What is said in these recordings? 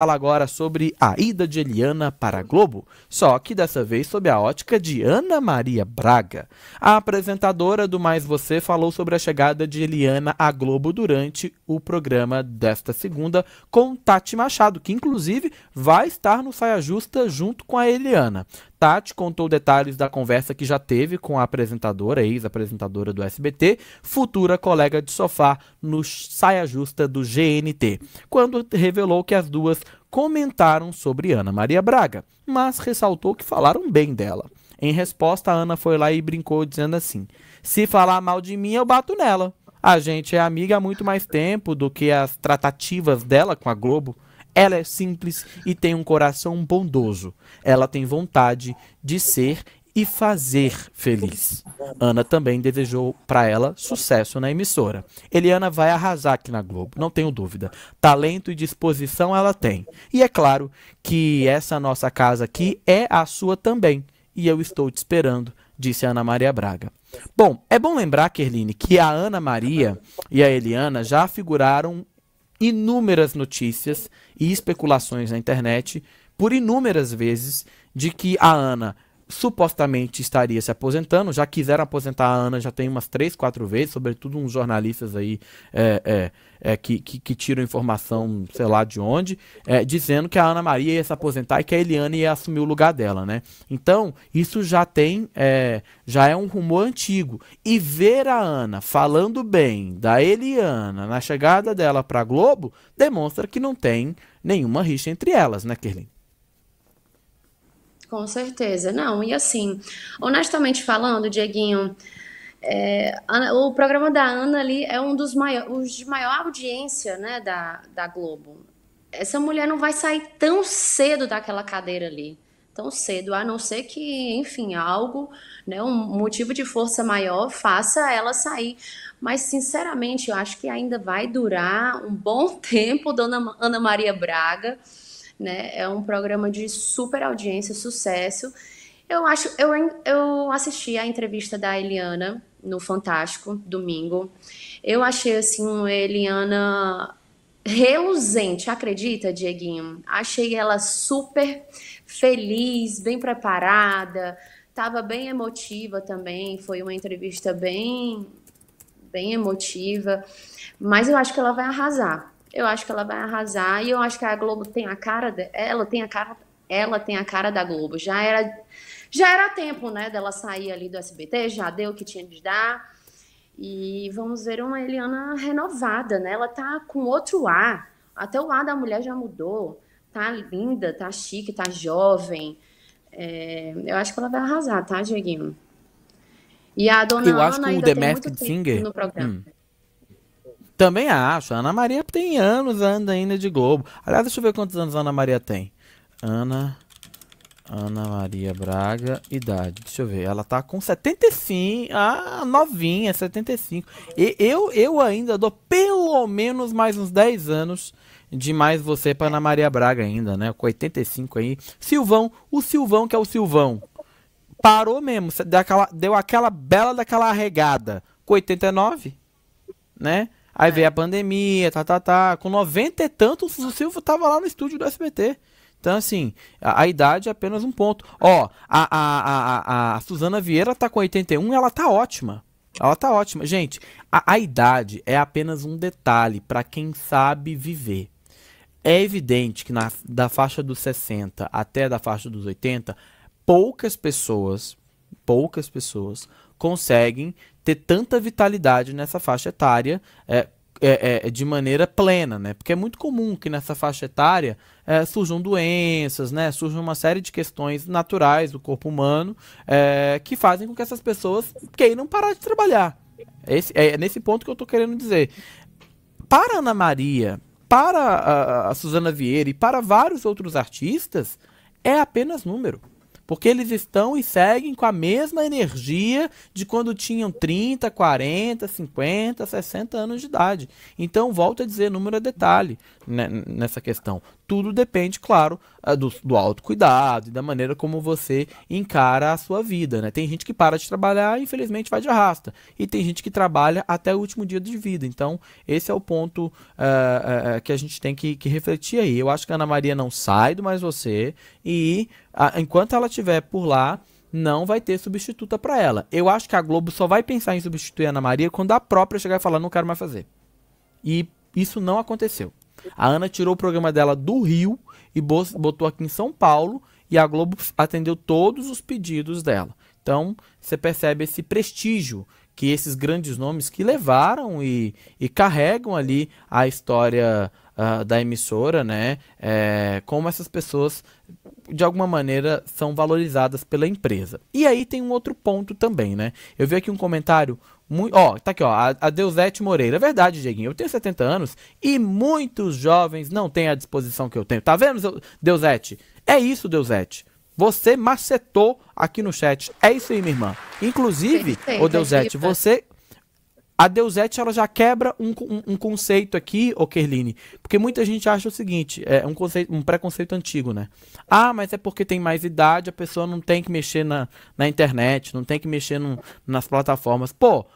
fala agora sobre a ida de Eliana para a Globo, só que dessa vez sob a ótica de Ana Maria Braga. A apresentadora do Mais Você falou sobre a chegada de Eliana à Globo durante o programa desta segunda com Tati Machado, que inclusive vai estar no Saia Justa junto com a Eliana. Tati contou detalhes da conversa que já teve com a apresentadora, ex-apresentadora do SBT, futura colega de sofá no Saia Justa do GNT, quando revelou que as duas comentaram sobre Ana Maria Braga, mas ressaltou que falaram bem dela. Em resposta, a Ana foi lá e brincou, dizendo assim: Se falar mal de mim, eu bato nela. A gente é amiga há muito mais tempo do que as tratativas dela com a Globo. Ela é simples e tem um coração bondoso. Ela tem vontade de ser e fazer feliz. Ana também desejou para ela sucesso na emissora. Eliana vai arrasar aqui na Globo, não tenho dúvida. Talento e disposição ela tem. E é claro que essa nossa casa aqui é a sua também. E eu estou te esperando, disse Ana Maria Braga. Bom, é bom lembrar, Kerline, que a Ana Maria e a Eliana já figuraram inúmeras notícias e especulações na internet por inúmeras vezes de que a Ana supostamente estaria se aposentando. Já quiseram aposentar a Ana já tem umas três, quatro vezes, sobretudo uns jornalistas aí é, é, é, que, que, que, tiram informação, sei lá de onde, é, dizendo que a Ana Maria ia se aposentar e que a Eliane ia assumir o lugar dela, né? Então, isso já tem, é, já é um rumor antigo. E ver a Ana falando bem da Eliana na chegada dela para Globo demonstra que não tem nenhuma rixa entre elas, né, Kerlin? Com certeza. Não, e assim, honestamente falando, Dieguinho, é, o programa da Ana ali é um dos maiores, de maior audiência né, da, da Globo. Essa mulher não vai sair tão cedo daquela cadeira ali, tão cedo, a não ser que, enfim, algo, né, um motivo de força maior faça ela sair. Mas, sinceramente, eu acho que ainda vai durar um bom tempo, Dona Ana Maria Braga né? É um programa de super audiência, sucesso. Eu acho, eu, eu assisti a entrevista da Eliana no Fantástico, domingo. Eu achei assim uma Eliana reluzente, acredita, Dieguinho? Achei ela super feliz, bem preparada, estava bem emotiva também. Foi uma entrevista bem, bem emotiva. Mas eu acho que ela vai arrasar. Eu acho que ela vai arrasar e eu acho que a Globo tem a cara de... ela tem a cara ela tem a cara da Globo. Já era já era tempo, né, dela sair ali do SBT, já deu o que tinha de dar. E vamos ver uma Eliana renovada, né? Ela tá com outro ar. Até o ar da mulher já mudou. Tá linda, tá chique, tá jovem. É... eu acho que ela vai arrasar, tá, Dieguinho? E a dona eu Ana acho que o ainda The tem Masked Singer, no programa. Hum também acho. Ana Maria tem anos anda ainda de Globo. Aliás, deixa eu ver quantos anos a Ana Maria tem. Ana Ana Maria Braga, idade. Deixa eu ver. Ela tá com 75. Ah, novinha, 75. E eu eu ainda dou pelo menos mais uns 10 anos de mais você para Ana Maria Braga ainda, né? Com 85 aí. Silvão, o Silvão que é o Silvão. Parou mesmo, deu aquela, deu aquela bela daquela regada. Com 89, né? Aí veio é. a pandemia, tá, tá, tá. Com 90 e tantos, o Silvio tava lá no estúdio do SBT. Então, assim, a, a idade é apenas um ponto. Ó, a, a, a, a, Suzana Vieira tá com 81 e ela tá ótima. Ela tá ótima. Gente, a, a idade é apenas um detalhe para quem sabe viver. É evidente que na, da faixa dos 60 até da faixa dos 80, poucas pessoas, poucas pessoas conseguem ter tanta vitalidade nessa faixa etária é, é, é, é, de maneira plena, né? Porque é muito comum que nessa faixa etária é, surjam doenças, né? Surjam uma série de questões naturais do corpo humano é, que fazem com que essas pessoas queiram parar de trabalhar. Esse, é, é nesse ponto que eu estou querendo dizer. Para Ana Maria, para a, a Suzana Vieira e para vários outros artistas, é apenas número. Porque eles estão e seguem com a mesma energia de quando tinham 30, 40, 50, 60 anos de idade. Então, volto a dizer, número é detalhe né, nessa questão. Tudo depende, claro, ah, do, do autocuidado e da maneira como você encara a sua vida, né? Tem gente que para de trabalhar e infelizmente vai de arrasta. E tem gente que trabalha até o último dia de vida. Então, esse é o ponto uh, uh, que a gente tem que, que, refletir aí. Eu acho que a Ana Maria não sai do Mais Você e enquanto ela estiver por lá, não vai ter substituta para ela. Eu acho que a Globo só vai pensar em substituir a Ana Maria quando a própria chegar e falar, não quero mais fazer. E isso não aconteceu. A Ana tirou o programa dela do Rio e botou aqui em São Paulo e a Globo atendeu todos os pedidos dela. Então, você percebe esse prestígio que esses grandes nomes que levaram e, e carregam ali a história uh, da emissora, né? É, como essas pessoas, de alguma maneira, são valorizadas pela empresa. E aí tem um outro ponto também, né? Eu vi aqui um comentário muito, ó, tá aqui, ó. A, a Deusete Moreira. É verdade, Dieguinho. Eu tenho 70 anos e muitos jovens não têm a disposição que eu tenho. Tá vendo, Deusete? É isso, Deusete. Você macetou aqui no chat. É isso aí, minha irmã. Inclusive, Perfeito, ô Deusete, é você. A Deusete, ela já quebra um, um, um, conceito aqui, ô Kerline. Porque muita gente acha o seguinte: é um, conceito, um preconceito antigo, né? Ah, mas é porque tem mais idade, a pessoa não tem que mexer na, na internet, não tem que mexer no, nas plataformas. Pô,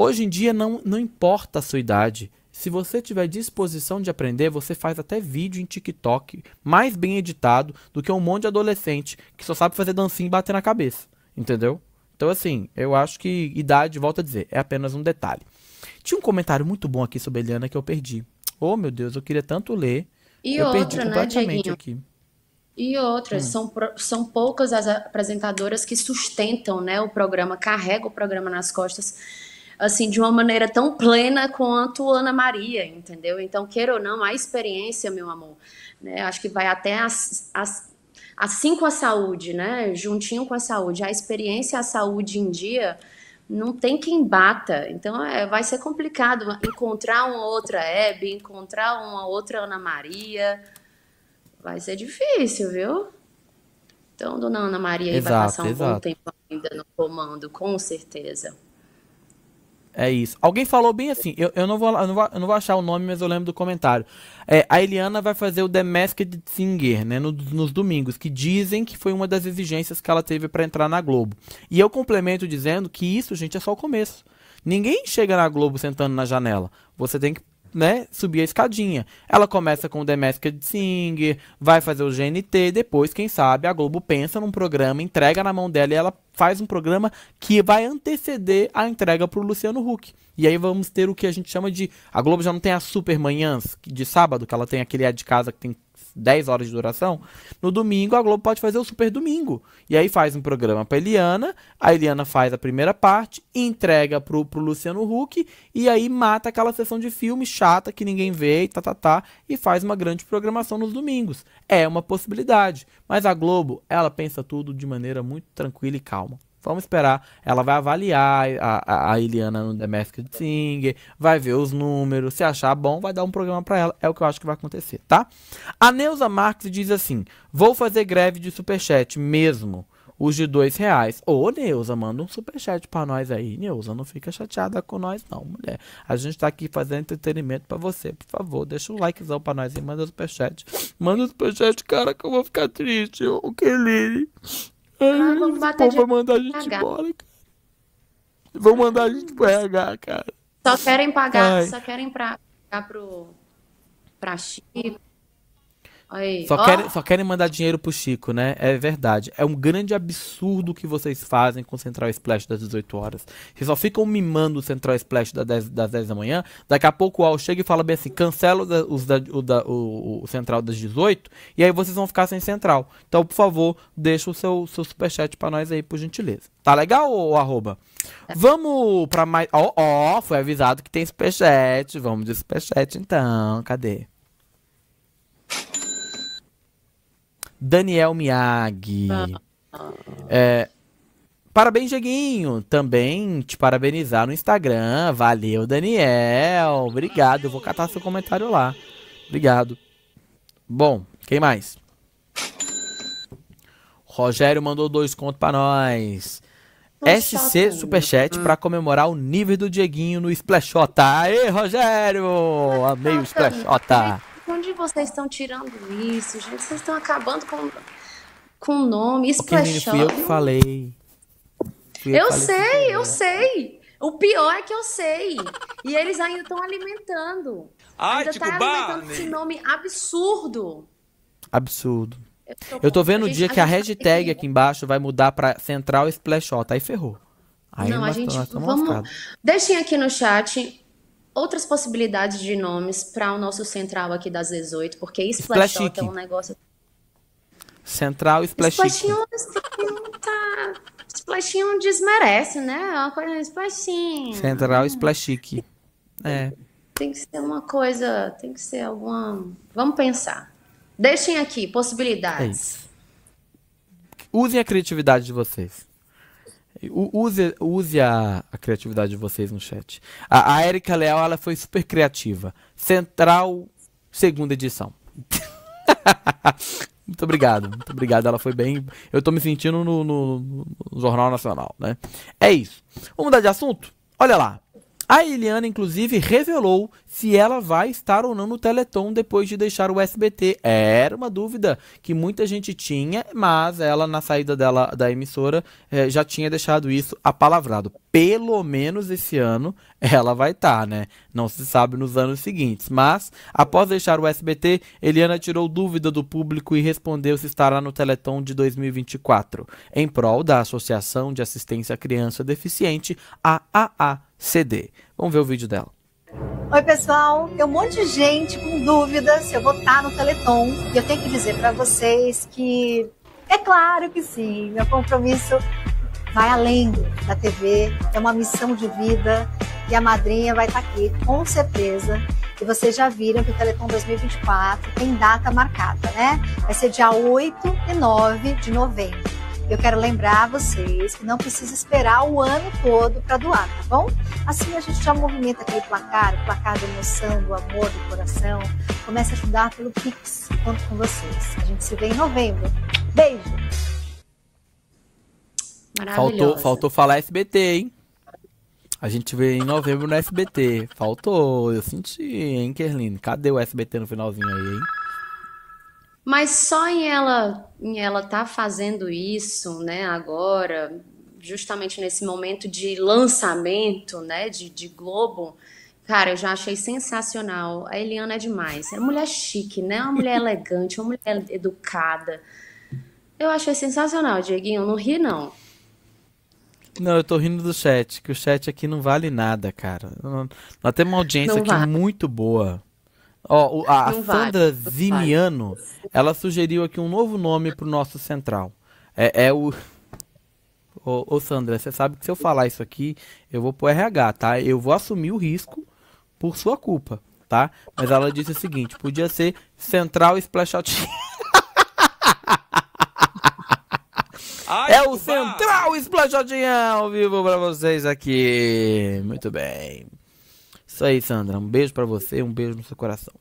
Hoje em dia não, não importa a sua idade. Se você tiver disposição de aprender, você faz até vídeo em TikTok mais bem editado do que um monte de adolescente que só sabe fazer dancinha e bater na cabeça. Entendeu? Então, assim, eu acho que idade, volta a dizer, é apenas um detalhe. Tinha um comentário muito bom aqui sobre a Eliana que eu perdi. Oh, meu Deus, eu queria tanto ler. E eu outra, perdi né, completamente né, aqui. E outras, hum. são, são poucas as apresentadoras que sustentam né, o programa, carregam o programa nas costas assim, de uma maneira tão plena quanto Ana Maria, entendeu? Então, queira ou não, a experiência, meu amor, né? Acho que vai até as, as, assim com a saúde, né? Juntinho com a saúde. A experiência, a saúde em dia, não tem quem bata. Então, é, vai ser complicado encontrar uma outra Hebe, encontrar uma outra Ana Maria. Vai ser difícil, viu? Então, dona Ana Maria exato, vai passar um exato. bom tempo ainda no comando, com certeza. É isso. Alguém falou bem assim, eu, eu, não, vou, eu, não, vou, eu não vou achar o nome, mas eu lembro do comentário. É, a Eliana vai fazer o The Masked Singer, né, no, nos domingos, que dizem que foi uma das exigências que ela teve para entrar na Globo. E eu complemento dizendo que isso, gente, é só o começo. Ninguém chega na Globo sentando na janela. Você tem que né, subir a escadinha. Ela começa com The Masked Singer, vai fazer o GNT, depois, quem sabe, a Globo pensa num programa, entrega na mão dela e ela faz um programa que vai anteceder a entrega pro Luciano Huck. E aí vamos ter o que a gente chama de. A Globo já não tem as super manhãs de sábado, que ela tem aquele é de casa que tem 10 horas de duração, no domingo a Globo pode fazer o Super Domingo. E aí faz um programa pra Eliana, a Eliana faz a primeira parte, entrega pro, pro Luciano Huck, e aí mata aquela sessão de filme chata que ninguém vê e tá, tá, tá, e faz uma grande programação nos domingos. É uma possibilidade. Mas a Globo, ela pensa tudo de maneira muito tranquila e calma. Vamos esperar. Ela vai avaliar a, a, Eliana no The Masked Singer, vai ver os números, se achar bom, vai dar um programa para ela. É o que eu acho que vai acontecer, tá? A Neuza Marques diz assim: vou fazer greve de superchat mesmo. Os de dois reais. Ô, Neuza, manda um superchat pra nós aí. Neuza, não fica chateada com nós, não, mulher. A gente tá aqui fazendo entretenimento pra você. Por favor, deixa um likezão pra nós e manda superchat. Manda superchat, cara, que eu vou ficar triste. Ô, que lindo. Ai, ah, vamos bater de... mandar a gente pagar. embora, cara. Vão mandar a gente pro RH, cara. Só querem pagar, Ai. só querem pra, pagar pro, pra Chico, Aí, só, querem, só querem mandar dinheiro pro Chico, né? É verdade. É um grande absurdo que vocês fazem com o Central Splash das 18 horas. Vocês só ficam mimando o Central Splash das 10, das 10 da manhã. Daqui a pouco o Al chega e fala bem assim: cancela os o, o, o, Central das 18. E aí vocês vão ficar sem Central. Então, por favor, deixa o seu, seu superchat pra nós aí, por gentileza. Tá legal, ô, arroba? É. Vamos pra mais. Ó, oh, oh, foi avisado que tem superchat. Vamos de superchat então. Cadê? Daniel Miyagi. É, parabéns, Dieguinho. Também te parabenizar no Instagram. Valeu, Daniel. Obrigado. Eu vou catar seu comentário lá. Obrigado. Bom, quem mais? Rogério mandou dois contos para nós. Nossa, SC Superchat para comemorar o nível do Dieguinho no Splashota. Aê, Rogério! Amei o Splashota vocês estão tirando isso, gente? Vocês estão acabando com com o nome, splash Porque, eu que falei. Fui eu, eu sei, eu sei. O pior é que eu sei. E eles ainda estão alimentando. Ai, ainda tipo, tá alimentando esse nome absurdo. Absurdo. Eu tô, eu tô vendo o dia a que a hashtag tá aqui embaixo vai mudar pra Central Splash Shot. Aí ferrou. Aí não, a gente. Vamos. Deixem aqui no chat outras possibilidades de nomes para o nosso central aqui das 18, porque Splash, Splash é um negócio. Central Splash. Splashinho, tá... Splashinho desmerece, né? É uma coisa Splashinho. Central Splash. É. Tem que ser uma coisa, tem que ser alguma. Vamos pensar. Deixem aqui possibilidades. É Usem a criatividade de vocês. Use, use a, a, criatividade de vocês no chat. A, a Erika Leal ela foi super criativa. Central, segunda edição. muito obrigado, muito obrigado. Ela foi bem. Eu tô me sentindo no, no, no Jornal Nacional, né? É isso. Vamos mudar de assunto? Olha lá. A Eliana, inclusive, revelou se ela vai estar ou não no Teleton depois de deixar o SBT. Era uma dúvida que muita gente tinha, mas ela, na saída dela da emissora, eh, já tinha deixado isso apalavrado. Pelo menos esse ano ela vai estar, tá, né? Não se sabe nos anos seguintes. Mas, após deixar o SBT, Eliana tirou dúvida do público e respondeu se estará no Teleton de 2024, em prol da Associação de Assistência à Criança Deficiente, AAA. CD. Vamos ver o vídeo dela. Oi, pessoal. Tem um monte de gente com dúvidas se eu vou estar no Teleton. E eu tenho que dizer para vocês que é claro que sim. Meu compromisso vai além da TV. É uma missão de vida. E a madrinha vai estar tá aqui, com certeza. E vocês já viram que o Teleton 2024 tem data marcada, né? Vai ser dia 8 e 9 de novembro. Eu quero lembrar a vocês que não precisa esperar o ano todo para doar, tá bom? Assim a gente já movimenta aquele placar, o placar da emoção, do amor, do coração. Começa a ajudar pelo Pix. Conto com vocês. A gente se vê em novembro. Beijo! Faltou, faltou falar SBT, hein? A gente vê em novembro no SBT. Faltou, eu senti, hein, Kerline? Cadê o SBT no finalzinho aí, hein? Mas só em ela em ela estar tá fazendo isso, né, agora, justamente nesse momento de lançamento, né, de, de Globo, Cara, eu já achei sensacional. A Eliana é demais. É uma mulher chique, né? É uma mulher elegante, uma mulher educada. Eu achei sensacional, Dieguinho. Não ri, não. Não, eu tô rindo do chat, que o chat aqui não vale nada, cara. Nós temos uma audiência não aqui vale. muito boa. Ó, a, Sandra vai, Zimiano, vai. ela sugeriu aqui um novo nome pro nosso central. É, é o. Ô, Sandra, você sabe que se eu falar isso aqui, eu vou pro RH, tá? Eu vou assumir o risco por sua culpa, tá? Mas ela disse o seguinte: podia ser Central Splashout é o Central Splashoutinho ao vivo pra vocês aqui. Muito bem. Isso aí, Sandra. Um beijo para você, um beijo no seu coração.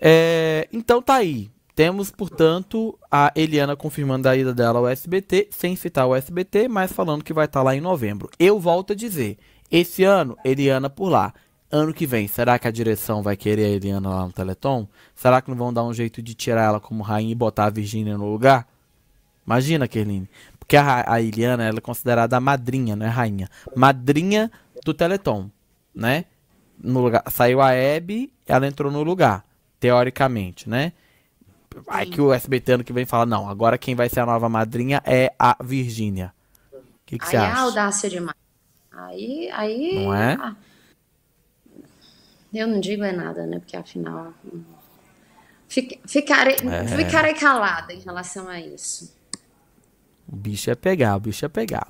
É, então tá aí. Temos, portanto, a Eliana confirmando a ida dela ao SBT, sem citar o SBT, mas falando que vai estar tá lá em novembro. Eu volto a dizer, esse ano, Eliana por lá. Ano que vem, será que a direção vai querer a Eliana lá no Teleton? Será que não vão dar um jeito de tirar ela como rainha e botar a Virgínia no lugar? Imagina, Kerline. Porque a, a Eliana ela é considerada a madrinha, não é rainha. Madrinha do Teleton, né? no lugar. Saiu a Abby, ela entrou no lugar, teoricamente, né? Aí que o SBT ano que vem fala, não, agora quem vai ser a nova madrinha é a Virgínia. O que, que aí você acha? Aí é audácia demais. Aí, aí... Não é? Ah, eu não digo é nada, né? Porque afinal... Ficarei, é. ficarei calada em relação a isso. O bicho é pegar, o bicho é pegar.